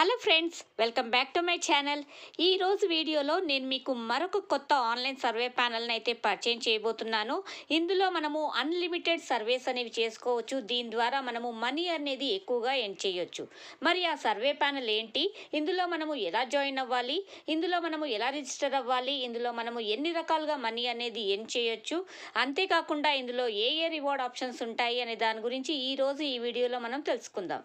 hello friends welcome back to my channel ఈరోజు వీడియోలో నేను మీకు మరొక కొత్త ఆన్లైన్ సర్వే ప్యానల్ని అయితే పరిచయం చేయబోతున్నాను ఇందులో మనము అన్లిమిటెడ్ సర్వేస్ అనేవి చేసుకోవచ్చు దీని ద్వారా మనము మనీ అనేది ఎక్కువగా ఎన్ చేయొచ్చు మరి ఆ సర్వే ప్యానల్ ఏంటి ఇందులో మనము ఎలా జాయిన్ అవ్వాలి ఇందులో మనము ఎలా రిజిస్టర్ అవ్వాలి ఇందులో మనము ఎన్ని రకాలుగా మనీ అనేది ఎన్ చేయొచ్చు అంతేకాకుండా ఇందులో ఏ ఏ రివార్డ్ ఆప్షన్స్ ఉంటాయి అనే దాని గురించి ఈరోజు ఈ వీడియోలో మనం తెలుసుకుందాం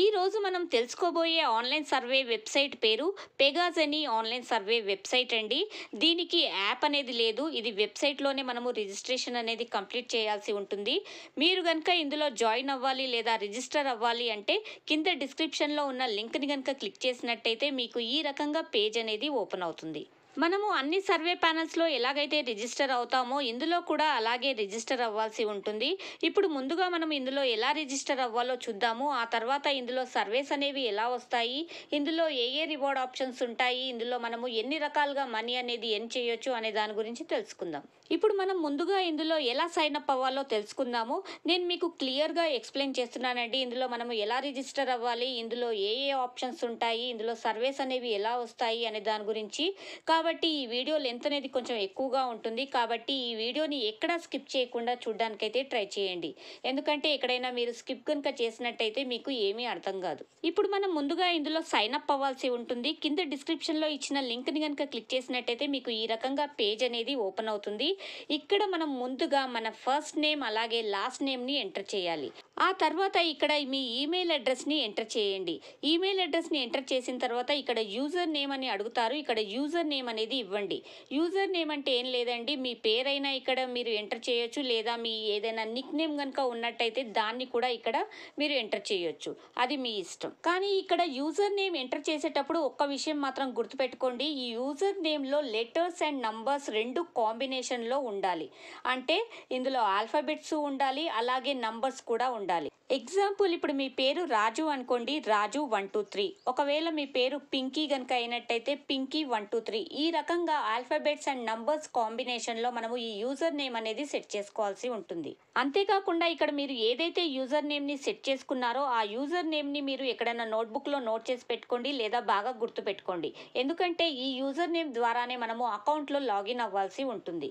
ఈరోజు మనం తెలుసుకోబోయే ఆన్లైన్ సర్వే వెబ్సైట్ పేరు పెగాజనీ ఆన్లైన్ సర్వే వెబ్సైట్ అండి దీనికి యాప్ అనేది లేదు ఇది వెబ్సైట్లోనే మనము రిజిస్ట్రేషన్ అనేది కంప్లీట్ చేయాల్సి ఉంటుంది మీరు కనుక ఇందులో జాయిన్ అవ్వాలి లేదా రిజిస్టర్ అవ్వాలి అంటే కింద డిస్క్రిప్షన్లో ఉన్న లింక్ని కనుక క్లిక్ చేసినట్టయితే మీకు ఈ రకంగా పేజ్ అనేది ఓపెన్ అవుతుంది మనము అన్ని సర్వే ప్యానల్స్లో ఎలాగైతే రిజిస్టర్ అవుతామో ఇందులో కూడా అలాగే రిజిస్టర్ అవ్వాల్సి ఉంటుంది ఇప్పుడు ముందుగా మనం ఇందులో ఎలా రిజిస్టర్ అవ్వాలో చూద్దాము ఆ తర్వాత ఇందులో సర్వేస్ అనేవి ఎలా వస్తాయి ఇందులో ఏ ఏ రివార్డ్ ఆప్షన్స్ ఉంటాయి ఇందులో మనము ఎన్ని రకాలుగా మనీ అనేది ఎన్ చేయొచ్చు అనే దాని గురించి తెలుసుకుందాం ఇప్పుడు మనం ముందుగా ఇందులో ఎలా సైన్ అప్ అవ్వాలో తెలుసుకుందాము నేను మీకు క్లియర్గా ఎక్స్ప్లెయిన్ చేస్తున్నానండి ఇందులో మనము ఎలా రిజిస్టర్ అవ్వాలి ఇందులో ఏ ఏ ఆప్షన్స్ ఉంటాయి ఇందులో సర్వేస్ అనేవి ఎలా వస్తాయి అనే దాని గురించి కాబట్టి కాబట్టి ఈ వీడియో లెంత్ అనేది కొంచెం ఎక్కువగా ఉంటుంది కాబట్టి ఈ వీడియోని ఎక్కడా స్కిప్ చేయకుండా చూడడానికైతే ట్రై చేయండి ఎందుకంటే ఎక్కడైనా మీరు స్కిప్ కనుక చేసినట్టయితే మీకు ఏమీ అర్థం కాదు ఇప్పుడు మనం ముందుగా ఇందులో సైన్ అప్ అవ్వాల్సి ఉంటుంది కింద డిస్క్రిప్షన్లో ఇచ్చిన లింక్ని కనుక క్లిక్ చేసినట్టయితే మీకు ఈ రకంగా పేజ్ అనేది ఓపెన్ అవుతుంది ఇక్కడ మనం ముందుగా మన ఫస్ట్ నేమ్ అలాగే లాస్ట్ నేమ్ని ఎంటర్ చేయాలి ఆ తర్వాత ఇక్కడ మీ ఈమెయిల్ అడ్రస్ని ఎంటర్ చేయండి ఈమెయిల్ అడ్రస్ని ఎంటర్ చేసిన తర్వాత ఇక్కడ యూజర్ నేమ్ అని అడుగుతారు ఇక్కడ యూజర్ నేమ్ నేమ్ అనేది ఇవ్వండి యూజర్ నేమ్ అంటే ఏం లేదండి మీ పేరైనా ఇక్కడ మీరు ఎంటర్ చేయొచ్చు లేదా మీ ఏదైనా నిక్ నేమ్ కనుక ఉన్నట్టయితే దాన్ని కూడా ఇక్కడ మీరు ఎంటర్ చేయొచ్చు అది మీ ఇష్టం కానీ ఇక్కడ యూజర్ నేమ్ ఎంటర్ చేసేటప్పుడు ఒక్క విషయం మాత్రం గుర్తుపెట్టుకోండి ఈ యూజర్ నేమ్లో లెటర్స్ అండ్ నంబర్స్ రెండు కాంబినేషన్లో ఉండాలి అంటే ఇందులో ఆల్ఫాబెట్స్ ఉండాలి అలాగే నంబర్స్ కూడా ఉండాలి ఎగ్జాంపుల్ ఇప్పుడు మీ పేరు రాజు అనుకోండి రాజు వన్ టూ త్రీ ఒకవేళ మీ పేరు పింకీ కనుక అయినట్టయితే పింకీ వన్ టూ త్రీ ఈ రకంగా ఆల్ఫాబెట్స్ అండ్ నంబర్స్ కాంబినేషన్లో మనము ఈ యూజర్ నేమ్ అనేది సెట్ చేసుకోవాల్సి ఉంటుంది అంతేకాకుండా ఇక్కడ మీరు ఏదైతే యూజర్ నేమ్ని సెట్ చేసుకున్నారో ఆ యూజర్ నేమ్ని మీరు ఎక్కడైనా నోట్బుక్లో నోట్ చేసి పెట్టుకోండి లేదా బాగా గుర్తుపెట్టుకోండి ఎందుకంటే ఈ యూజర్ నేమ్ ద్వారానే మనము అకౌంట్లో లాగిన్ అవ్వాల్సి ఉంటుంది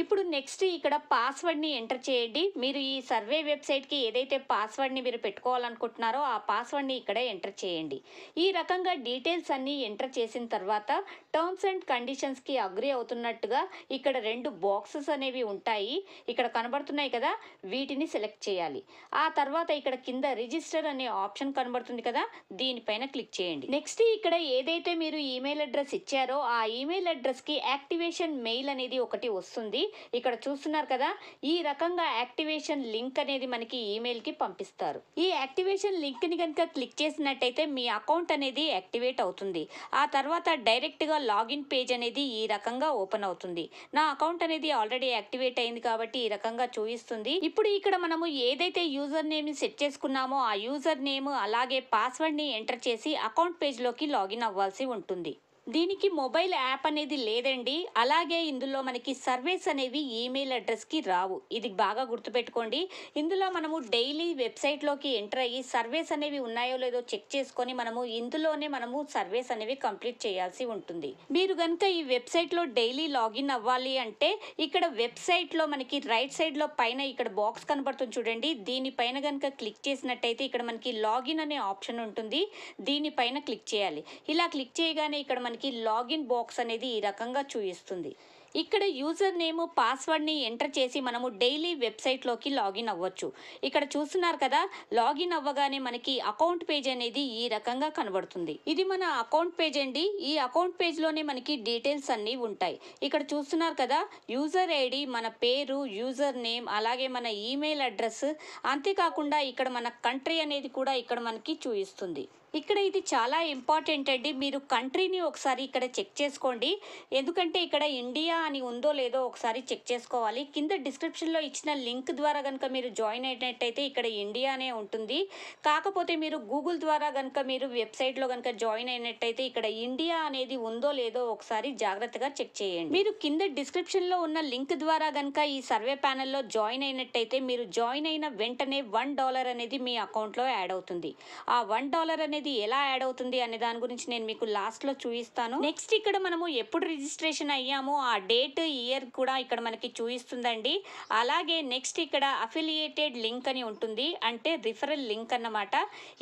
ఇప్పుడు నెక్స్ట్ ఇక్కడ పాస్వర్డ్ని ఎంటర్ చేయండి మీరు ఈ సర్వే వెబ్సైట్కి ఏదైతే పాస్వర్డ్ని మీరు పెట్టుకోవాలనుకుంటున్నారో ఆ పాస్వర్డ్ని ఇక్కడ ఎంటర్ చేయండి ఈ రకంగా డీటెయిల్స్ అన్నీ ఎంటర్ చేసిన తర్వాత టర్మ్స్ అండ్ కండిషన్స్కి అగ్రి అవుతున్నట్టుగా ఇక్కడ రెండు బాక్సెస్ అనేవి ఉంటాయి ఇక్కడ కనబడుతున్నాయి కదా వీటిని సెలెక్ట్ చేయాలి ఆ తర్వాత ఇక్కడ కింద రిజిస్టర్ అనే ఆప్షన్ కనబడుతుంది కదా దీనిపైన క్లిక్ చేయండి నెక్స్ట్ ఇక్కడ ఏదైతే మీరు ఈమెయిల్ అడ్రస్ ఇచ్చారో ఆ ఈమెయిల్ అడ్రస్కి యాక్టివేషన్ మెయిల్ అనేది ఒకటి వస్తుంది ఇక్కడ చూస్తున్నారు కదా ఈ రకంగా యాక్టివేషన్ లింక్ అనేది మనకి ఈమెయిల్ కి పంపిస్తారు ఈ యాక్టివేషన్ లింక్ని కనుక క్లిక్ చేసినట్టయితే మీ అకౌంట్ అనేది యాక్టివేట్ అవుతుంది ఆ తర్వాత డైరెక్ట్గా లాగిన్ పేజ్ అనేది ఈ రకంగా ఓపెన్ అవుతుంది నా అకౌంట్ అనేది ఆల్రెడీ యాక్టివేట్ అయింది కాబట్టి ఈ రకంగా చూపిస్తుంది ఇప్పుడు ఇక్కడ మనము ఏదైతే యూజర్ నేమ్ సెట్ చేసుకున్నామో ఆ యూజర్ నేమ్ అలాగే పాస్వర్డ్ని ఎంటర్ చేసి అకౌంట్ పేజ్లోకి లాగిన్ అవ్వాల్సి ఉంటుంది దీనికి మొబైల్ యాప్ అనేది లేదండి అలాగే ఇందులో మనకి సర్వీస్ అనేవి ఈమెయిల్ అడ్రస్కి రావు ఇది బాగా గుర్తుపెట్టుకోండి ఇందులో మనము డైలీ వెబ్సైట్లోకి ఎంటర్ అయ్యి సర్వీస్ అనేవి ఉన్నాయో లేదో చెక్ చేసుకొని మనము ఇందులోనే మనము సర్వీస్ అనేవి కంప్లీట్ చేయాల్సి ఉంటుంది మీరు కనుక ఈ వెబ్సైట్లో డైలీ లాగిన్ అవ్వాలి అంటే ఇక్కడ వెబ్సైట్లో మనకి రైట్ సైడ్లో పైన ఇక్కడ బాక్స్ కనబడుతుంది చూడండి దీనిపైన కనుక క్లిక్ చేసినట్టయితే ఇక్కడ మనకి లాగిన్ అనే ఆప్షన్ ఉంటుంది దీనిపైన క్లిక్ చేయాలి ఇలా క్లిక్ చేయగానే ఇక్కడ మనకి మనకి లాగిన్ బాక్స్ అనేది ఈ రకంగా చూపిస్తుంది ఇక్కడ యూజర్ నేమ్ పాస్వర్డ్ని ఎంటర్ చేసి మనము డైలీ వెబ్సైట్లోకి లాగిన్ అవ్వచ్చు ఇక్కడ చూస్తున్నారు కదా లాగిన్ అవ్వగానే మనకి అకౌంట్ పేజ్ అనేది ఈ రకంగా కనబడుతుంది ఇది మన అకౌంట్ పేజ్ అండి ఈ అకౌంట్ పేజ్లోనే మనకి డీటెయిల్స్ అన్నీ ఉంటాయి ఇక్కడ చూస్తున్నారు కదా యూజర్ ఐడి మన పేరు యూజర్ నేమ్ అలాగే మన ఈమెయిల్ అడ్రస్ అంతేకాకుండా ఇక్కడ మన కంట్రీ అనేది కూడా ఇక్కడ మనకి చూపిస్తుంది ఇక్కడ ఇది చాలా ఇంపార్టెంట్ అండి మీరు కంట్రీని ఒకసారి ఇక్కడ చెక్ చేసుకోండి ఎందుకంటే ఇక్కడ ఇండియా అని ఉందో లేదో ఒకసారి చెక్ చేసుకోవాలి కింద డిస్క్రిప్షన్లో ఇచ్చిన లింక్ ద్వారా కనుక మీరు జాయిన్ అయినట్టయితే ఇక్కడ ఇండియానే ఉంటుంది కాకపోతే మీరు గూగుల్ ద్వారా కనుక మీరు వెబ్సైట్లో కనుక జాయిన్ అయినట్టయితే ఇక్కడ ఇండియా అనేది ఉందో లేదో ఒకసారి జాగ్రత్తగా చెక్ చేయండి మీరు కింద డిస్క్రిప్షన్లో ఉన్న లింక్ ద్వారా కనుక ఈ సర్వే ప్యానల్లో జాయిన్ అయినట్టయితే మీరు జాయిన్ అయిన వెంటనే వన్ డాలర్ అనేది మీ అకౌంట్లో యాడ్ అవుతుంది ఆ వన్ డాలర్ అనేది అనేది ఎలా యాడ్ అవుతుంది అనే దాని గురించి నేను మీకు లాస్ట్లో చూపిస్తాను నెక్స్ట్ ఇక్కడ మనము ఎప్పుడు రిజిస్ట్రేషన్ అయ్యామో ఆ డేట్ ఇయర్ కూడా ఇక్కడ మనకి చూపిస్తుందండి అలాగే నెక్స్ట్ ఇక్కడ అఫిలియేటెడ్ లింక్ అని ఉంటుంది అంటే రిఫరల్ లింక్ అన్నమాట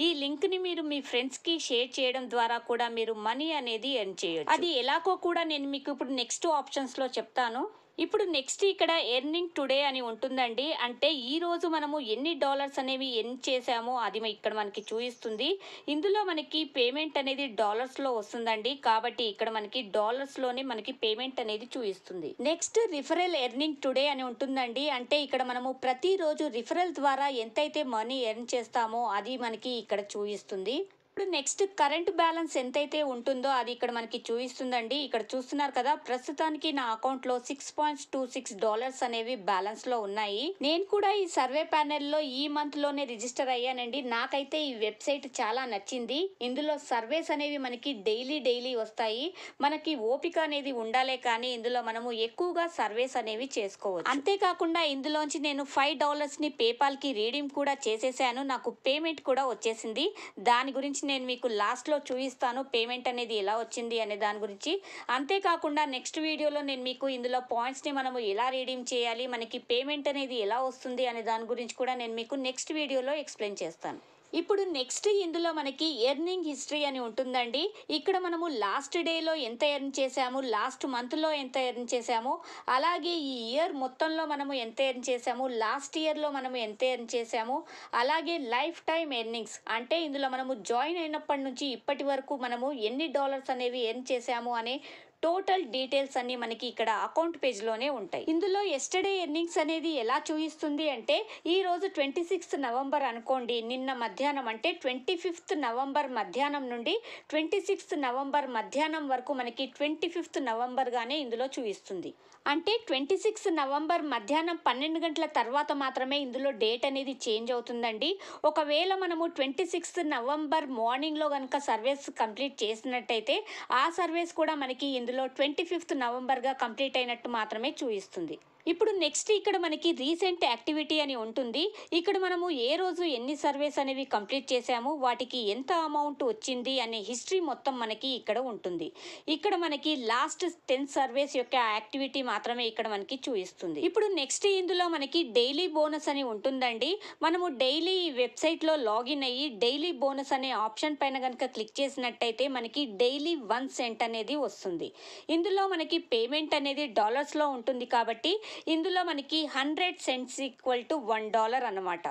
ఈ లింక్ని మీరు మీ ఫ్రెండ్స్కి షేర్ చేయడం ద్వారా కూడా మీరు మనీ అనేది ఎర్న్ చేయొచ్చు అది ఎలాగో కూడా నేను మీకు ఇప్పుడు నెక్స్ట్ ఆప్షన్స్లో చెప్తాను ఇప్పుడు నెక్స్ట్ ఇక్కడ ఎర్నింగ్ టుడే అని ఉంటుందండి అంటే ఈరోజు మనము ఎన్ని డాలర్స్ అనేవి ఎర్న్ చేసామో అది ఇక్కడ మనకి చూపిస్తుంది ఇందులో మనకి పేమెంట్ అనేది డాలర్స్లో వస్తుందండి కాబట్టి ఇక్కడ మనకి డాలర్స్లోనే మనకి పేమెంట్ అనేది చూపిస్తుంది నెక్స్ట్ రిఫరల్ ఎర్నింగ్ టుడే అని ఉంటుందండి అంటే ఇక్కడ మనము ప్రతిరోజు రిఫరల్ ద్వారా ఎంతైతే మనీ ఎర్న్ చేస్తామో అది మనకి ఇక్కడ చూపిస్తుంది ఇప్పుడు నెక్స్ట్ కరెంట్ బ్యాలెన్స్ ఎంతైతే ఉంటుందో అది ఇక్కడ మనకి చూపిస్తుందండి ఇక్కడ చూస్తున్నారు కదా ప్రస్తుతానికి నా అకౌంట్ లో six point two six dollars అనేవి బ్యాలెన్స్ లో ఉన్నాయి నేను కూడా ఈ సర్వే ప్యానెల్ లో ఈ మంత్ లోనే రిజిస్టర్ అయ్యానండి నాకైతే ఈ వెబ్సైట్ చాలా నచ్చింది ఇందులో సర్వేస్ అనేవి మనకి డైలీ డైలీ వస్తాయి మనకి ఓపిక అనేది ఉండాలే కానీ ఇందులో మనము ఎక్కువగా సర్వేస్ అనేవి చేసుకోవచ్చు అంతేకాకుండా ఇందులోంచి నేను ఫైవ్ డాలర్స్ ని పేపాల్ కి రీడింగ్ కూడా చేసేసాను నాకు పేమెంట్ కూడా వచ్చేసింది దాని గురించి నేను మీకు లాస్ట్లో చూపిస్తాను పేమెంట్ అనేది ఎలా వచ్చింది అనే దాని గురించి అంతేకాకుండా నెక్స్ట్ వీడియోలో నేను మీకు ఇందులో పాయింట్స్ని మనము ఎలా రీడీమ్ చేయాలి మనకి పేమెంట్ అనేది ఎలా వస్తుంది అనే దాని గురించి కూడా నేను మీకు నెక్స్ట్ వీడియోలో ఎక్స్ప్లెయిన్ చేస్తాను ఇప్పుడు నెక్స్ట్ ఇందులో మనకి ఎర్నింగ్ హిస్టరీ అని ఉంటుందండి ఇక్కడ మనము లాస్ట్ డేలో ఎంత ఎర్న్ చేశాము లాస్ట్ మంత్లో ఎంత ఎర్న్ చేశాము అలాగే ఈ ఇయర్ మొత్తంలో మనము ఎంత ఎర్న్ చేశాము లాస్ట్ ఇయర్లో మనము ఎంత ఎర్న్ చేశాము అలాగే లైఫ్ టైం ఎర్నింగ్స్ అంటే ఇందులో మనము జాయిన్ అయినప్పటి నుంచి ఇప్పటి వరకు మనము ఎన్ని డాలర్స్ అనేవి ఎర్న్ చేశాము అనే టోటల్ డీటెయిల్స్ అన్ని మనకి ఇక్కడ అకౌంట్ పేజ్లోనే ఉంటాయి ఇందులో ఎస్టర్డే ఎర్నింగ్స్ అనేది ఎలా చూపిస్తుంది అంటే ఈ రోజు ట్వంటీ సిక్స్త్ నవంబర్ అనుకోండి నిన్న మధ్యాహ్నం అంటే ట్వంటీ ఫిఫ్త్ నవంబర్ మధ్యాహ్నం నుండి ట్వంటీ సిక్స్త్ నవంబర్ మధ్యాహ్నం వరకు మనకి ట్వంటీ ఫిఫ్త్ నవంబర్గానే ఇందులో చూపిస్తుంది అంటే ట్వంటీ సిక్స్ నవంబర్ మధ్యాహ్నం పన్నెండు గంటల తర్వాత మాత్రమే ఇందులో డేట్ అనేది చేంజ్ అవుతుందండి ఒకవేళ మనము ట్వంటీ సిక్స్త్ నవంబర్ మార్నింగ్లో కనుక సర్వీస్ కంప్లీట్ చేసినట్టయితే ఆ సర్వీస్ కూడా మనకి ఇందులో ట్వంటీ ఫిఫ్త్ నవంబర్గా కంప్లీట్ అయినట్టు మాత్రమే చూపిస్తుంది ఇప్పుడు నెక్స్ట్ ఇక్కడ మనకి రీసెంట్ యాక్టివిటీ అని ఉంటుంది ఇక్కడ మనము ఏ రోజు ఎన్ని సర్వేస్ అనేవి కంప్లీట్ చేశాము వాటికి ఎంత అమౌంట్ వచ్చింది అనే హిస్టరీ మొత్తం మనకి ఇక్కడ ఉంటుంది ఇక్కడ మనకి లాస్ట్ టెన్ సర్వేస్ యొక్క యాక్టివిటీ మాత్రమే ఇక్కడ మనకి చూపిస్తుంది ఇప్పుడు నెక్స్ట్ ఇందులో మనకి డైలీ బోనస్ అని ఉంటుందండి మనము డైలీ వెబ్సైట్లో లాగిన్ అయ్యి డైలీ బోనస్ అనే ఆప్షన్ పైన కనుక క్లిక్ చేసినట్టయితే మనకి డైలీ వన్ సెంట్ అనేది వస్తుంది ఇందులో మనకి పేమెంట్ అనేది డాలర్స్లో ఉంటుంది కాబట్టి ఇందులో మనకి hundred cents equal to one dollar అనమాట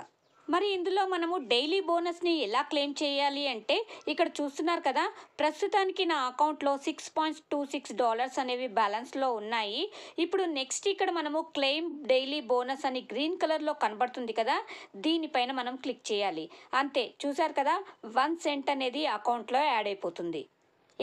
మరి ఇందులో మనము డైలీ బోనస్ని ఎలా క్లెయిమ్ చేయాలి అంటే ఇక్కడ చూస్తున్నారు కదా ప్రస్తుతానికి నా అకౌంట్లో six point two six dollars అనేవి బ్యాలెన్స్లో ఉన్నాయి ఇప్పుడు నెక్స్ట్ ఇక్కడ మనము క్లెయిమ్ డైలీ బోనస్ అని గ్రీన్ కలర్లో కనబడుతుంది కదా దీనిపైన మనం క్లిక్ చేయాలి అంతే చూసారు కదా వన్ సెంట్ అనేది అకౌంట్లో యాడ్ అయిపోతుంది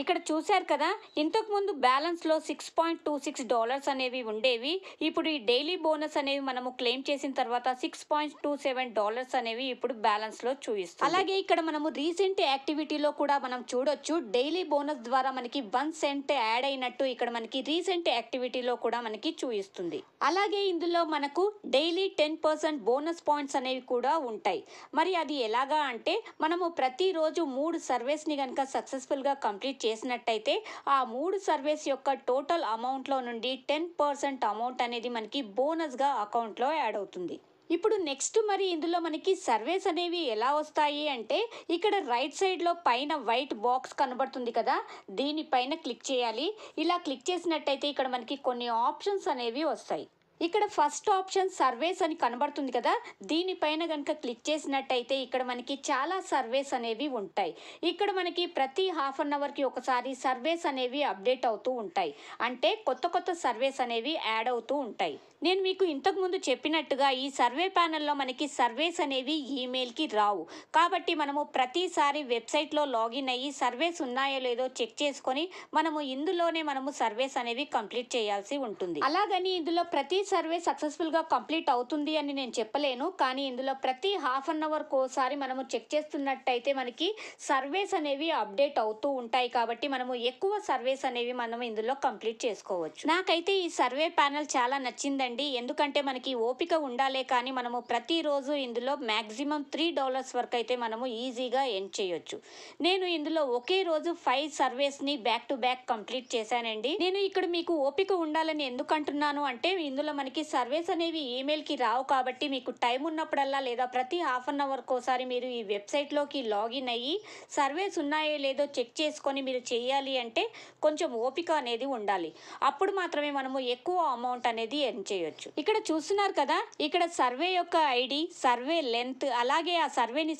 ఇక్కడ చూశారు కదా ఇంతకుముందు బ్యాలెన్స్లో six point two six dollars అనేవి ఉండేవి ఇప్పుడు ఈ డైలీ బోనస్ అనేవి మనము క్లెయిమ్ చేసిన తర్వాత six point two seven dollars అనేవి ఇప్పుడు బ్యాలెన్స్లో చూపిస్తాం అలాగే ఇక్కడ మనము రీసెంట్ యాక్టివిటీలో కూడా మనం చూడొచ్చు డైలీ బోనస్ ద్వారా మనకి వన్ సెంట్ యాడ్ అయినట్టు ఇక్కడ మనకి రీసెంట్ యాక్టివిటీలో కూడా మనకి చూపిస్తుంది అలాగే ఇందులో మనకు daily ten percent bonus points అనేవి కూడా ఉంటాయి మరి అది ఎలాగా అంటే మనము ప్రతిరోజు మూడు సర్వీస్ని కనుక సక్సెస్ఫుల్గా కంప్లీట్ చేసినట్టయితే ఆ మూడు సర్వీస్ యొక్క టోటల్ అమౌంట్లో నుండి టెన్ పర్సెంట్ అమౌంట్ అనేది మనకి బోనస్గా అకౌంట్లో యాడ్ అవుతుంది ఇప్పుడు నెక్స్ట్ మరి ఇందులో మనకి సర్వేస్ అనేవి ఎలా వస్తాయి అంటే ఇక్కడ రైట్ సైడ్లో పైన వైట్ బాక్స్ కనబడుతుంది కదా దీనిపైన క్లిక్ చేయాలి ఇలా క్లిక్ చేసినట్టయితే ఇక్కడ మనకి కొన్ని ఆప్షన్స్ అనేవి వస్తాయి ఇక్కడ ఫస్ట్ ఆప్షన్ సర్వేస్ అని కనబడుతుంది కదా దీనిపైన కనుక క్లిక్ చేసినట్టయితే ఇక్కడ మనకి చాలా సర్వేస్ అనేవి ఉంటాయి ఇక్కడ మనకి ప్రతి హాఫ్ అన్ అవర్కి ఒకసారి సర్వేస్ అనేవి అప్డేట్ అవుతూ ఉంటాయి అంటే కొత్త కొత్త సర్వేస్ అనేవి యాడ్ అవుతూ ఉంటాయి నేను మీకు ఇంతకుముందు చెప్పినట్టుగా ఈ సర్వే ప్యానల్లో మనకి సర్వేస్ అనేవి ఈమెయిల్కి రావు కాబట్టి మనము ప్రతిసారి వెబ్సైట్లో లాగిన్ అయ్యి సర్వేస్ ఉన్నాయో లేదో చెక్ చేసుకొని మనము ఇందులోనే మనము సర్వేస్ అనేవి కంప్లీట్ చేయాల్సి ఉంటుంది అలాగని ఇందులో ప్రతి సర్వే సక్సెస్ఫుల్గా కంప్లీట్ అవుతుంది అని నేను చెప్పలేను కానీ ఇందులో ప్రతి హాఫ్ అన్ అవర్కి ఒకసారి మనము చెక్ చేస్తున్నట్టయితే మనకి సర్వేస్ అనేవి అప్డేట్ అవుతూ ఉంటాయి కాబట్టి మనము ఎక్కువ సర్వేస్ అనేవి మనం ఇందులో కంప్లీట్ చేసుకోవచ్చు నాకైతే ఈ సర్వే ప్యానల్ చాలా నచ్చిందండి చేయండి ఎందుకంటే మనకి ఓపిక ఉండాలే కానీ మనము ప్రతిరోజు ఇందులో మ్యాక్సిమం త్రీ డాలర్స్ వరకు అయితే మనము ఈజీగా ఎండ్ చేయొచ్చు నేను ఇందులో ఒకే రోజు ఫైవ్ సర్వేస్ని బ్యాక్ టు బ్యాక్ కంప్లీట్ చేశానండి నేను ఇక్కడ మీకు ఓపిక ఉండాలని ఎందుకు అంటున్నాను అంటే ఇందులో మనకి సర్వేస్ అనేవి ఈమెయిల్కి రావు కాబట్టి మీకు టైం ఉన్నప్పుడల్లా లేదా ప్రతి హాఫ్ అన్ అవర్కి ఒకసారి మీరు ఈ వెబ్సైట్లోకి లాగిన్ అయ్యి సర్వేస్ ఉన్నాయో లేదో చెక్ చేసుకొని మీరు చేయాలి అంటే కొంచెం ఓపిక అనేది ఉండాలి అప్పుడు మాత్రమే మనము ఎక్కువ అమౌంట్ అనేది ఎర్న్ చేయాలి చేయొచ్చు ఇక్కడ చూస్తున్నారు కదా ఇక్కడ సర్వే యొక్క ఐడి సర్వే లెంత్ అలాగే ఆ సర్వేని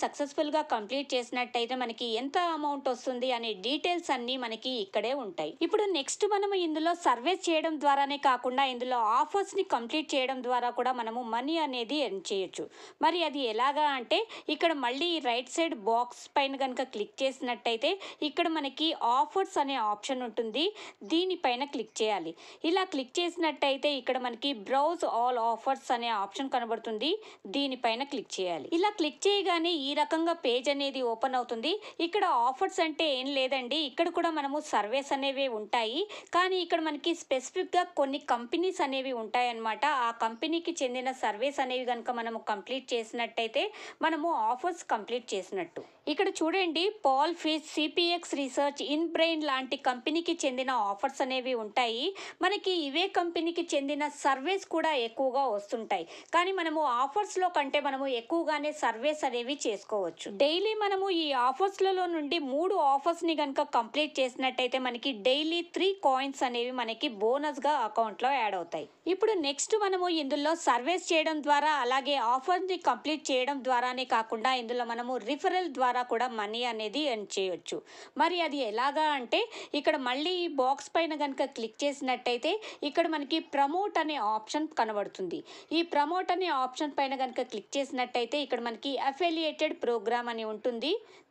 గా కంప్లీట్ చేసినట్టయితే మనకి ఎంత అమౌంట్ వస్తుంది అనే డీటెయిల్స్ అన్ని మనకి ఇక్కడే ఉంటాయి ఇప్పుడు నెక్స్ట్ మనం ఇందులో సర్వే చేయడం ద్వారానే కాకుండా ఇందులో ఆఫర్స్ని కంప్లీట్ చేయడం ద్వారా కూడా మనము మనీ అనేది ఎర్న్ చేయొచ్చు మరి అది ఎలాగా అంటే ఇక్కడ మళ్ళీ రైట్ సైడ్ బాక్స్ పైన కనుక క్లిక్ చేసినట్టయితే ఇక్కడ మనకి ఆఫర్స్ అనే ఆప్షన్ ఉంటుంది దీనిపైన క్లిక్ చేయాలి ఇలా క్లిక్ చేసినట్టయితే ఇక్కడ మనకి బ్రౌజ్ ఆల్ ఆఫర్స్ అనే ఆప్షన్ కనబడుతుంది దీనిపైన క్లిక్ చేయాలి ఇలా క్లిక్ చేయగానే ఈ రకంగా పేజ్ అనేది ఓపెన్ అవుతుంది ఇక్కడ ఆఫర్స్ అంటే ఏం లేదండి ఇక్కడ కూడా మనము సర్వేస్ అనేవి ఉంటాయి కానీ ఇక్కడ మనకి స్పెసిఫిక్గా కొన్ని కంపెనీస్ అనేవి ఉంటాయన్నమాట ఆ కంపెనీకి చెందిన సర్వేస్ అనేవి కనుక మనము కంప్లీట్ చేసినట్టయితే మనము ఆఫర్స్ కంప్లీట్ చేసినట్టు ఇక్కడ చూడండి Pollfish CPX research InBrain లాంటి కంపెనీకి చెందిన ఆఫర్స్ అనేవి ఉంటాయి మనకి ఇవే కంపెనీకి చెందిన సర్వే సర్వీస్ కూడా ఎక్కువగా వస్తుంటాయి కానీ మనము ఆఫర్స్లో కంటే మనము ఎక్కువగానే సర్వేస్ అనేవి చేసుకోవచ్చు డైలీ మనము ఈ ఆఫర్స్లలో నుండి మూడు ఆఫర్స్ని కనుక కంప్లీట్ చేసినట్టయితే మనకి డైలీ త్రీ కాయిన్స్ అనేవి మనకి బోనస్గా అకౌంట్లో యాడ్ అవుతాయి ఇప్పుడు నెక్స్ట్ మనము ఇందులో సర్వేస్ చేయడం ద్వారా అలాగే ఆఫర్ని కంప్లీట్ చేయడం ద్వారానే కాకుండా ఇందులో మనము రిఫరల్ ద్వారా కూడా మనీ అనేది ఎర్న్ చేయొచ్చు మరి అది ఎలాగా అంటే ఇక్కడ మళ్ళీ ఈ బాక్స్ పైన కనుక క్లిక్ చేసినట్టయితే ఇక్కడ మనకి ప్రమోట్ అనే ఆప్షన్ ఆప్షన్ కనబడుతుంది ఈ ప్రమోట్ అనే ఆప్షన్ పైన కనుక క్లిక్ చేసినట్టయితే ఇక్కడ మనకి అఫిలియేటెడ్ ప్రోగ్రామ్ అని ఉంటుంది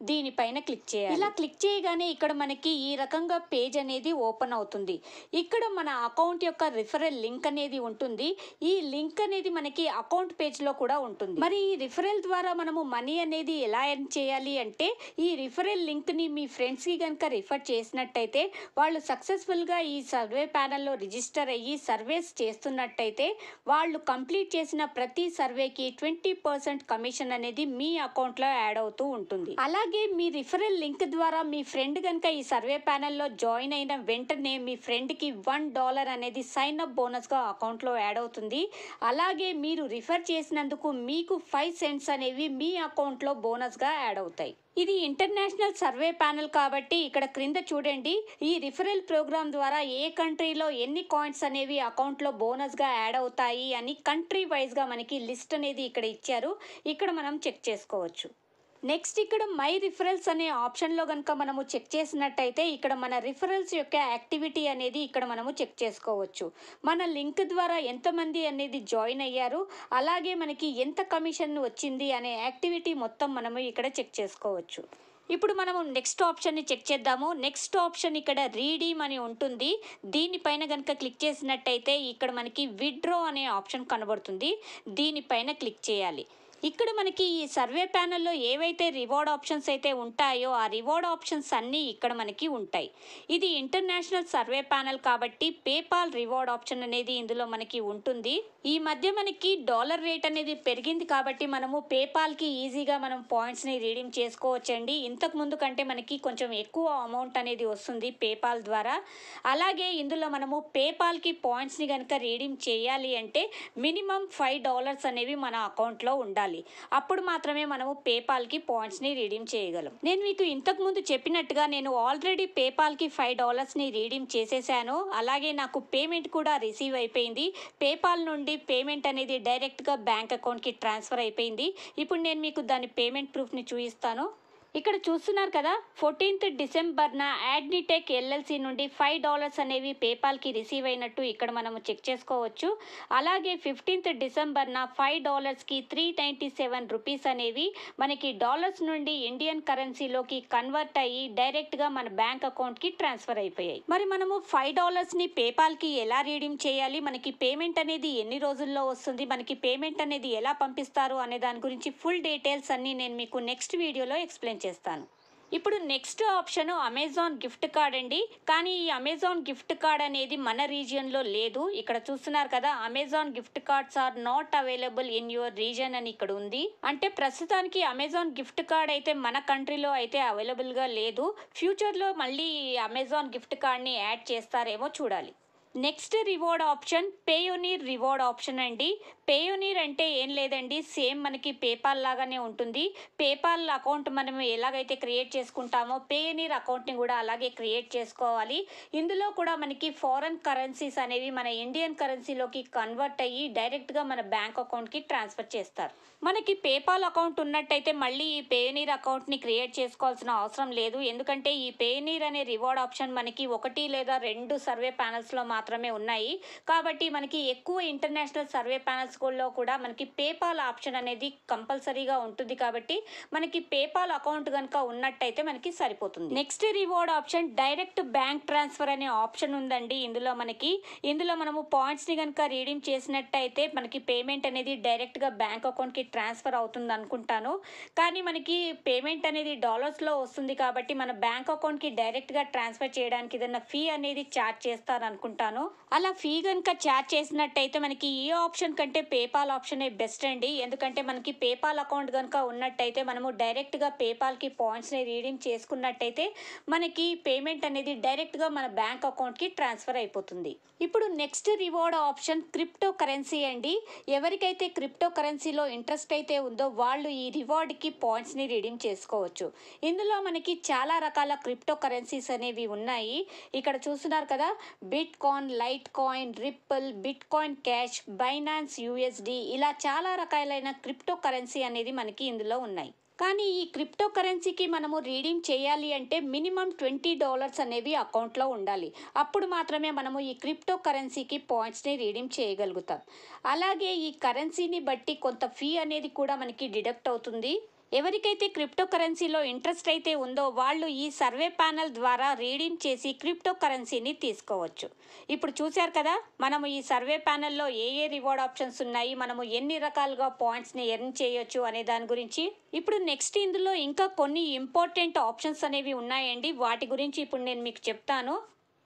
దీనిపైన క్లిక్ చేయాలి ఇలా క్లిక్ చేయగానే ఇక్కడ మనకి ఈ రకంగా పేజ్ అనేది ఓపెన్ అవుతుంది ఇక్కడ మన అకౌంట్ యొక్క రిఫరల్ లింక్ అనేది ఉంటుంది ఈ లింక్ అనేది మనకి అకౌంట్ పేజ్లో కూడా ఉంటుంది మరి ఈ రిఫరల్ ద్వారా మనము మనీ అనేది ఎలా ఎర్న్ చేయాలి అంటే ఈ రిఫరల్ లింక్ని మీ ఫ్రెండ్స్కి కనుక రిఫర్ చేసినట్టయితే వాళ్ళు సక్సెస్ఫుల్గా ఈ సర్వే ప్యానల్లో రిజిస్టర్ అయ్యి సర్వేస్ చేస్తున్నట్టు చేసినట్టయితే వాళ్ళు కంప్లీట్ చేసిన ప్రతి సర్వేకి ట్వంటీ పర్సెంట్ కమిషన్ అనేది మీ అకౌంట్లో యాడ్ అవుతూ ఉంటుంది అలాగే మీ రిఫరల్ లింక్ ద్వారా మీ ఫ్రెండ్ కనుక ఈ సర్వే ప్యానెల్లో జాయిన్ అయిన వెంటనే మీ ఫ్రెండ్కి వన్ డాలర్ అనేది సైన్ అప్ బోనస్గా అకౌంట్లో యాడ్ అవుతుంది అలాగే మీరు రిఫర్ చేసినందుకు మీకు ఫైవ్ సెంట్స్ అనేవి మీ అకౌంట్లో బోనస్గా యాడ్ అవుతాయి ఇది ఇంటర్నేషనల్ సర్వే ప్యానెల్ కాబట్టి ఇక్కడ క్రింద చూడండి ఈ రిఫరల్ ప్రోగ్రామ్ ద్వారా ఏ కంట్రీలో ఎన్ని కాయింట్స్ అనేవి అకౌంట్లో బోనస్గా యాడ్ అవుతాయి అని కంట్రీ వైజ్గా మనకి లిస్ట్ అనేది ఇక్కడ ఇచ్చారు ఇక్కడ మనం చెక్ చేసుకోవచ్చు నెక్స్ట్ ఇక్కడ మై రిఫరల్స్ అనే ఆప్షన్లో కనుక మనము చెక్ చేసినట్టయితే ఇక్కడ మన రిఫరల్స్ యొక్క యాక్టివిటీ అనేది ఇక్కడ మనము చెక్ చేసుకోవచ్చు మన లింక్ ద్వారా ఎంతమంది అనేది జాయిన్ అయ్యారు అలాగే మనకి ఎంత కమిషన్ వచ్చింది అనే యాక్టివిటీ మొత్తం మనము ఇక్కడ చెక్ చేసుకోవచ్చు ఇప్పుడు మనము నెక్స్ట్ ఆప్షన్ని చెక్ చేద్దాము నెక్స్ట్ ఆప్షన్ ఇక్కడ రీడీమ్ అని ఉంటుంది దీనిపైన కనుక క్లిక్ చేసినట్టయితే ఇక్కడ మనకి విడ్రో అనే ఆప్షన్ కనబడుతుంది దీనిపైన క్లిక్ చేయాలి ఇక్కడ మనకి ఈ సర్వే ప్యానల్లో ఏవైతే రివార్డ్ ఆప్షన్స్ అయితే ఉంటాయో ఆ రివార్డ్ ఆప్షన్స్ అన్నీ ఇక్కడ మనకి ఉంటాయి ఇది ఇంటర్నేషనల్ సర్వే ప్యానెల్ కాబట్టి పేపాల్ రివార్డ్ ఆప్షన్ అనేది ఇందులో మనకి ఉంటుంది ఈ మధ్య మనకి డాలర్ రేట్ అనేది పెరిగింది కాబట్టి మనము పేపాల్కి ఈజీగా మనం పాయింట్స్ని రీడీమ్ చేసుకోవచ్చండి ఇంతకు ముందు కంటే మనకి కొంచెం ఎక్కువ అమౌంట్ అనేది వస్తుంది పేపాల్ ద్వారా అలాగే ఇందులో మనము పేపాల్కి పాయింట్స్ని కనుక రీడింగ్ చేయాలి అంటే మినిమం ఫైవ్ డాలర్స్ అనేవి మన అకౌంట్లో ఉండాలి అప్పుడు మాత్రమే మనము పేపాల్కి పాయింట్స్ని రీడీమ్ చేయగలం నేను మీకు ఇంతకు ముందు చెప్పినట్టుగా నేను ఆల్రెడీ పేపాల్కి ఫైవ్ డాలర్స్ని రీడీమ్ చేసేసాను అలాగే నాకు పేమెంట్ కూడా రిసీవ్ అయిపోయింది పేపాల్ నుండి నుండి పేమెంట్ అనేది డైరెక్ట్గా బ్యాంక్ అకౌంట్కి ట్రాన్స్ఫర్ అయిపోయింది ఇప్పుడు నేను మీకు దాని పేమెంట్ ప్రూఫ్ని చూపిస్తాను ఇక్కడ చూస్తున్నారు కదా ఫోర్టీన్త్ డిసెంబర్న యాడ్నిటెక్ ఎల్ఎల్సి నుండి ఫైవ్ డాలర్స్ అనేవి పేపాల్కి రిసీవ్ అయినట్టు ఇక్కడ మనము చెక్ చేసుకోవచ్చు అలాగే ఫిఫ్టీన్త్ డిసెంబర్న ఫైవ్ డాలర్స్కి త్రీ నైంటీ సెవెన్ రూపీస్ అనేవి మనకి డాలర్స్ నుండి ఇండియన్ కరెన్సీలోకి కన్వర్ట్ అయ్యి డైరెక్ట్గా మన బ్యాంక్ అకౌంట్కి ట్రాన్స్ఫర్ అయిపోయాయి మరి మనము ఫైవ్ డాలర్స్ని పేపాల్కి ఎలా రీడీమ్ చేయాలి మనకి పేమెంట్ అనేది ఎన్ని రోజుల్లో వస్తుంది మనకి పేమెంట్ అనేది ఎలా పంపిస్తారు అనే దాని గురించి ఫుల్ డీటెయిల్స్ అన్నీ నేను మీకు నెక్స్ట్ వీడియోలో ఎక్స్ప్లెయిన్ చేస్తాను ఇప్పుడు next option Amazon gift card అండి కానీ ఈ అమెజాన్ గిఫ్ట్ కార్డ్ అనేది మన రీజియన్లో లేదు ఇక్కడ చూస్తున్నారు కదా Amazon gift cards are not available in your region అని ఇక్కడ ఉంది అంటే ప్రస్తుతానికి అమెజాన్ గిఫ్ట్ కార్డ్ అయితే మన కంట్రీలో అయితే అవైలబుల్గా లేదు ఫ్యూచర్లో మళ్ళీ అమెజాన్ గిఫ్ట్ కార్డ్ని యాడ్ చేస్తారేమో చూడాలి next reward option Payoneer reward option అండి పేయోనీర్ అంటే ఏం లేదండి సేమ్ మనకి పేపాల్ లాగానే ఉంటుంది పేపాల్ అకౌంట్ మనం ఎలాగైతే క్రియేట్ చేసుకుంటామో పేయోనీర్ అకౌంట్ని కూడా అలాగే క్రియేట్ చేసుకోవాలి ఇందులో కూడా మనకి ఫారెన్ కరెన్సీస్ అనేవి మన ఇండియన్ కరెన్సీలోకి కన్వర్ట్ అయ్యి డైరెక్ట్గా మన బ్యాంక్ అకౌంట్కి ట్రాన్స్ఫర్ చేస్తారు మనకి పేపాల్ అకౌంట్ ఉన్నట్టయితే మళ్ళీ ఈ పేనీర్ అకౌంట్ని క్రియేట్ చేసుకోవాల్సిన అవసరం లేదు ఎందుకంటే ఈ పేనీర్ అనే రివార్డ్ ఆప్షన్ మనకి ఒకటి లేదా రెండు సర్వే ప్యానల్స్లో మాత్రమే ఉన్నాయి కాబట్టి మనకి ఎక్కువ ఇంటర్నేషనల్ సర్వే ప్యానల్స్లో కూడా మనకి పేపాల్ ఆప్షన్ అనేది కంపల్సరీగా ఉంటుంది కాబట్టి మనకి పేపాల్ అకౌంట్ కనుక ఉన్నట్టయితే మనకి సరిపోతుంది next reward option direct bank transfer అనే ఆప్షన్ ఉందండి ఇందులో మనకి ఇందులో మనము పాయింట్స్ని కనుక రీడింగ్ చేసినట్టయితే మనకి పేమెంట్ అనేది డైరెక్ట్గా బ్యాంక్ అకౌంట్కి ట్రాన్స్ఫర్ అవుతుంది అనుకుంటాను కానీ మనకి పేమెంట్ అనేది డాలర్స్లో వస్తుంది కాబట్టి మన బ్యాంక్ అకౌంట్కి డైరెక్ట్గా ట్రాన్స్ఫర్ చేయడానికి ఏదైనా ఫీ అనేది ఛార్జ్ చేస్తారు అనుకుంటాను అలా ఫీ కనుక ఛార్జ్ చేసినట్టయితే మనకి ఏ ఆప్షన్ కంటే పేపాల్ ఆప్షనే బెస్ట్ అండి ఎందుకంటే మనకి పేపాల్ అకౌంట్ కనుక ఉన్నట్టయితే మనము డైరెక్ట్గా పేపాల్కి పాయింట్స్ని రీడీమ్ చేసుకున్నట్టయితే మనకి పేమెంట్ అనేది డైరెక్ట్గా మన బ్యాంక్ అకౌంట్కి ట్రాన్స్ఫర్ అయిపోతుంది ఇప్పుడు next reward option crypto currency అండి ఎవరికైతే క్రిప్టో కరెన్సీలో ఇంట్రెస్ట్ ఇంట్రెస్ట్ అయితే ఉందో వాళ్ళు ఈ రివార్డ్కి పాయింట్స్ని రిడీమ్ చేసుకోవచ్చు ఇందులో మనకి చాలా రకాల క్రిప్టో కరెన్సీస్ అనేవి ఉన్నాయి ఇక్కడ చూస్తున్నారు కదా bitcoin litecoin ripple bitcoin cash Binance USD ఇలా చాలా రకాలైన క్రిప్టో కరెన్సీ అనేది మనకి ఇందులో ఉన్నాయి కానీ ఈ క్రిప్టో కరెన్సీకి మనము రీడీమ్ చేయాలి అంటే మినిమం ట్వంటీ డాలర్స్ అనేవి అకౌంట్లో ఉండాలి అప్పుడు మాత్రమే మనము ఈ క్రిప్టో కరెన్సీకి పాయింట్స్ని రీడీమ్ చేయగలుగుతాం అలాగే ఈ కరెన్సీని బట్టి కొంత ఫీ అనేది కూడా మనకి డిడక్ట్ అవుతుంది ఎవరికైతే క్రిప్టో కరెన్సీలో ఇంట్రెస్ట్ అయితే ఉందో వాళ్ళు ఈ సర్వే ప్యానల్ ద్వారా రీడింగ్ చేసి క్రిప్టో కరెన్సీని తీసుకోవచ్చు ఇప్పుడు చూశారు కదా మనము ఈ సర్వే ప్యానల్లో ఏ ఏ రివార్డ్ ఆప్షన్స్ ఉన్నాయి మనము ఎన్ని రకాలుగా పాయింట్స్ని ఎర్న్ చేయొచ్చు అనే దాని గురించి ఇప్పుడు నెక్స్ట్ ఇందులో ఇంకా కొన్ని ఇంపార్టెంట్ ఆప్షన్స్ అనేవి ఉన్నాయండి వాటి గురించి ఇప్పుడు నేను మీకు చెప్తాను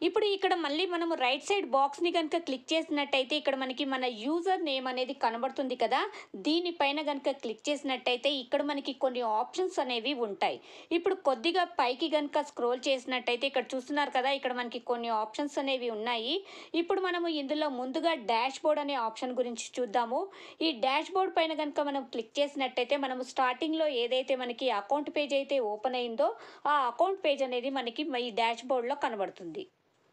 ఇప్పుడు ఇక్కడ మళ్ళీ మనము రైట్ సైడ్ బాక్స్ని కనుక క్లిక్ చేసినట్టయితే ఇక్కడ మనకి మన యూజర్ నేమ్ అనేది కనబడుతుంది కదా దీనిపైన కనుక క్లిక్ చేసినట్టయితే ఇక్కడ మనకి కొన్ని ఆప్షన్స్ అనేవి ఉంటాయి ఇప్పుడు కొద్దిగా పైకి కనుక స్క్రోల్ చేసినట్టయితే ఇక్కడ చూస్తున్నారు కదా ఇక్కడ మనకి కొన్ని ఆప్షన్స్ అనేవి ఉన్నాయి ఇప్పుడు మనము ఇందులో ముందుగా డాష్ బోర్డ్ అనే ఆప్షన్ గురించి చూద్దాము ఈ డాష్ బోర్డ్ పైన కనుక మనం క్లిక్ చేసినట్టయితే మనము స్టార్టింగ్లో ఏదైతే మనకి అకౌంట్ పేజ్ అయితే ఓపెన్ అయిందో ఆ అకౌంట్ పేజ్ అనేది మనకి ఈ డాష్ బోర్డ్లో కనబడుతుంది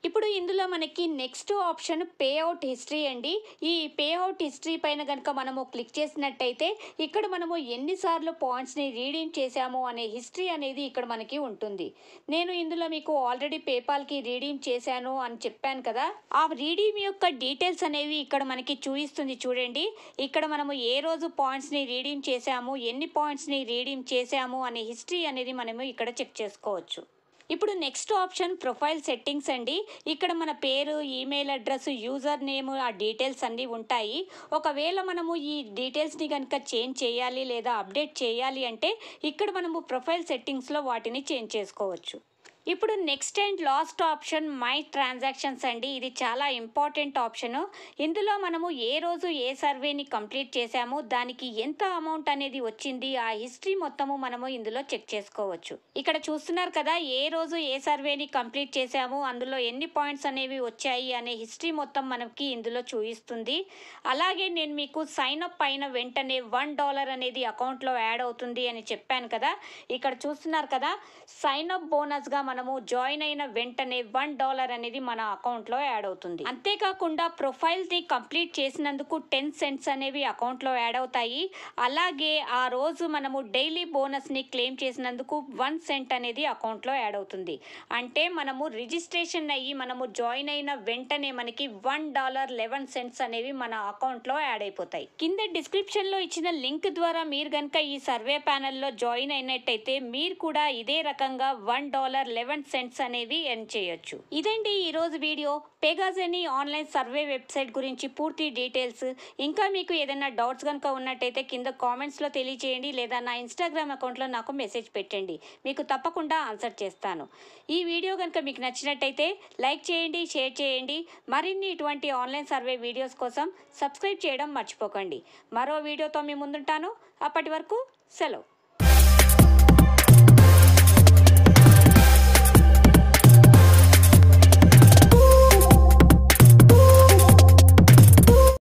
ఇప్పుడు ఇందులో మనకి next option payout history అండి ఈ పే అవుట్ హిస్టరీ పైన కనుక మనము క్లిక్ చేసినట్టయితే ఇక్కడ మనము ఎన్నిసార్లు పాయింట్స్ని రీడీమ్ చేశాము అనే హిస్టరీ అనేది ఇక్కడ మనకి ఉంటుంది నేను ఇందులో మీకు ఆల్రెడీ పేపాల్కి రీడీమ్ చేశాను అని చెప్పాను కదా ఆ రీడీమ్ యొక్క డీటెయిల్స్ అనేవి ఇక్కడ మనకి చూపిస్తుంది చూడండి ఇక్కడ మనము ఏ రోజు పాయింట్స్ని రీడీమ్ చేశాము ఎన్ని పాయింట్స్ని రీడీమ్ చేశాము అనే హిస్టరీ అనేది మనము ఇక్కడ చెక్ చేసుకోవచ్చు ఇప్పుడు నెక్స్ట్ ఆప్షన్ ప్రొఫైల్ సెట్టింగ్స్ అండి ఇక్కడ మన పేరు ఈమెయిల్ అడ్రస్ యూజర్ నేమ్ ఆ డీటెయిల్స్ అన్నీ ఉంటాయి ఒకవేళ మనము ఈ డీటెయిల్స్ని కనుక చేంజ్ చేయాలి లేదా అప్డేట్ చేయాలి అంటే ఇక్కడ మనము ప్రొఫైల్ సెట్టింగ్స్లో వాటిని చేంజ్ చేసుకోవచ్చు ఇప్పుడు next and last option my transactions అండి ఇది చాలా ఇంపార్టెంట్ ఆప్షన్ ఇందులో మనము ఏ రోజు ఏ సర్వేని కంప్లీట్ చేశాము దానికి ఎంత అమౌంట్ అనేది వచ్చింది ఆ హిస్టరీ మొత్తము మనము ఇందులో చెక్ చేసుకోవచ్చు ఇక్కడ చూస్తున్నారు కదా ఏ రోజు ఏ సర్వేని కంప్లీట్ చేశాము అందులో ఎన్ని పాయింట్స్ అనేవి వచ్చాయి అనే హిస్టరీ మొత్తం మనకి ఇందులో చూపిస్తుంది అలాగే నేను మీకు సైన్ అప్ అయిన వెంటనే వన్ డాలర్ అనేది అకౌంట్లో యాడ్ అవుతుంది అని చెప్పాను కదా ఇక్కడ చూస్తున్నారు కదా సైన్ అప్ బోనస్గా మనము జాయిన్ అయిన వెంటనే వన్ డాలర్ అనేది మన అకౌంట్లో యాడ్ అవుతుంది అంతేకాకుండా ప్రొఫైల్ని కంప్లీట్ చేసినందుకు టెన్ సెంట్స్ అనేవి అకౌంట్లో యాడ్ అవుతాయి అలాగే ఆ రోజు మనము డైలీ బోనస్ని క్లెయిమ్ చేసినందుకు వన్ సెంట్ అనేది అకౌంట్లో యాడ్ అవుతుంది అంటే మనము రిజిస్ట్రేషన్ అయ్యి మనము జాయిన్ అయిన వెంటనే మనకి వన్ డాలర్ లెవెన్ సెంట్స్ అనేవి మన అకౌంట్లో యాడ్ అయిపోతాయి కింద డిస్క్రిప్షన్లో ఇచ్చిన లింక్ ద్వారా మీరు కనుక ఈ సర్వే ప్యానెల్లో జాయిన్ అయినట్టయితే మీరు కూడా ఇదే రకంగా వన్ డాలర్ లెవెన్ సెంట్స్ అనేది ఎర్న్ చేయొచ్చు ఇదండి ఈరోజు వీడియో పెగాజ్ అని ఆన్లైన్ సర్వే వెబ్సైట్ గురించి పూర్తి డీటెయిల్స్ ఇంకా మీకు ఏదైనా డౌట్స్ కనుక ఉన్నట్టయితే కింద కామెంట్స్లో తెలియచేయండి లేదా నా ఇన్స్టాగ్రామ్ అకౌంట్లో నాకు మెసేజ్ పెట్టండి మీకు తప్పకుండా ఆన్సర్ చేస్తాను ఈ వీడియో కనుక మీకు నచ్చినట్టయితే లైక్ చేయండి షేర్ చేయండి మరిన్ని ఇటువంటి ఆన్లైన్ సర్వే వీడియోస్ కోసం సబ్స్క్రైబ్ చేయడం మర్చిపోకండి మరో వీడియోతో మీ ముందుంటాను అప్పటి వరకు సెలవు